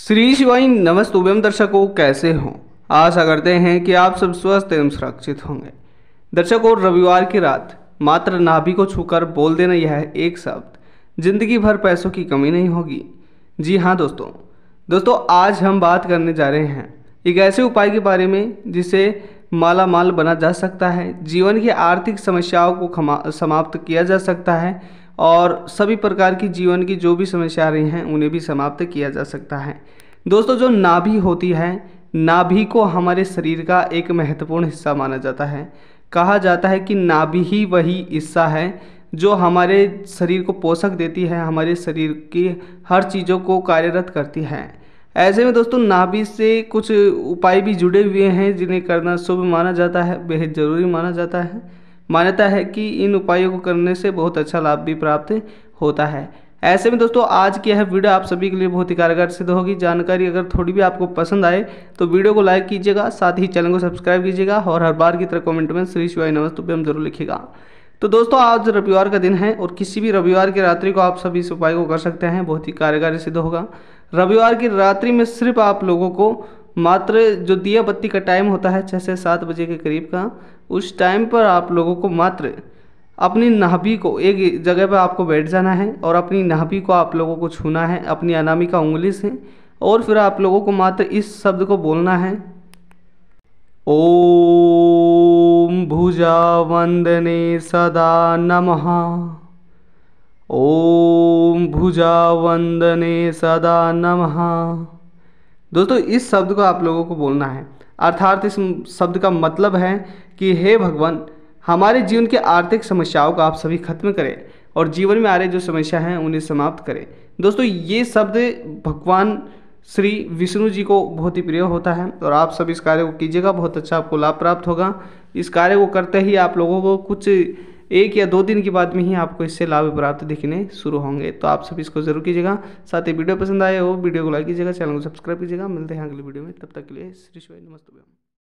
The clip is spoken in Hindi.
श्री शिवाई नमस्तुभ्यम दर्शकों कैसे हों आशा करते हैं कि आप सब स्वस्थ एवं सुरक्षित होंगे दर्शकों रविवार की रात मात्र नाभि को छूकर बोल देना यह एक शब्द जिंदगी भर पैसों की कमी नहीं होगी जी हाँ दोस्तों दोस्तों आज हम बात करने जा रहे हैं एक ऐसे उपाय के बारे में जिसे माला माल बना जा सकता है जीवन की आर्थिक समस्याओं को समाप्त किया जा सकता है और सभी प्रकार की जीवन की जो भी समस्या आ रही हैं उन्हें भी समाप्त किया जा सकता है दोस्तों जो नाभि होती है नाभि को हमारे शरीर का एक महत्वपूर्ण हिस्सा माना जाता है कहा जाता है कि नाभि ही वही हिस्सा है जो हमारे शरीर को पोषक देती है हमारे शरीर की हर चीज़ों को कार्यरत करती है ऐसे में दोस्तों नाभि से कुछ उपाय भी जुड़े हुए हैं जिन्हें करना शुभ माना जाता है बेहद ज़रूरी माना जाता है मान्यता है कि इन उपायों को करने से बहुत अच्छा लाभ भी प्राप्त होता है ऐसे में दोस्तों आज की यह वीडियो आप सभी के लिए बहुत ही कारगर सिद्ध होगी जानकारी अगर थोड़ी भी आपको पसंद आए तो वीडियो को लाइक कीजिएगा साथ ही चैनल को सब्सक्राइब कीजिएगा और हर बार की तरह कमेंट में श्री शिवाय हम जरूर लिखेगा तो दोस्तों आज रविवार का दिन है और किसी भी रविवार की रात्रि को आप सभी इस उपाय को कर सकते हैं बहुत ही कारगर सिद्ध होगा रविवार की रात्रि में सिर्फ आप लोगों को मात्र जो दिया बत्ती का टाइम होता है छः से सात बजे के करीब का उस टाइम पर आप लोगों को मात्र अपनी नाभि को एक जगह पर आपको बैठ जाना है और अपनी नाभि को आप लोगों को छूना है अपनी अनामी का उंगली से और फिर आप लोगों को मात्र इस शब्द को बोलना है ओम भुजा वंदने सदा नमः ओम भुजा वंदने सदा नमः दोस्तों इस शब्द को आप लोगों को बोलना है अर्थात इस शब्द का मतलब है कि हे भगवान हमारे जीवन के आर्थिक समस्याओं को आप सभी खत्म करें और जीवन में आ रहे जो समस्या हैं उन्हें समाप्त करें दोस्तों ये शब्द भगवान श्री विष्णु जी को बहुत ही प्रिय होता है और आप सब इस कार्य को कीजिएगा बहुत अच्छा आपको लाभ प्राप्त होगा इस कार्य को करते ही आप लोगों को कुछ एक या दो दिन के बाद में ही आपको इससे लाभ प्राप्त दिखने शुरू होंगे तो आप सब इसको जरूर कीजिएगा साथ ही वीडियो पसंद आए हो वीडियो को लाइक कीजिएगा चैनल को सब्सक्राइब कीजिएगा मिलते हैं अगले वीडियो में तब तक के लिए श्री शिवाय नमस्ते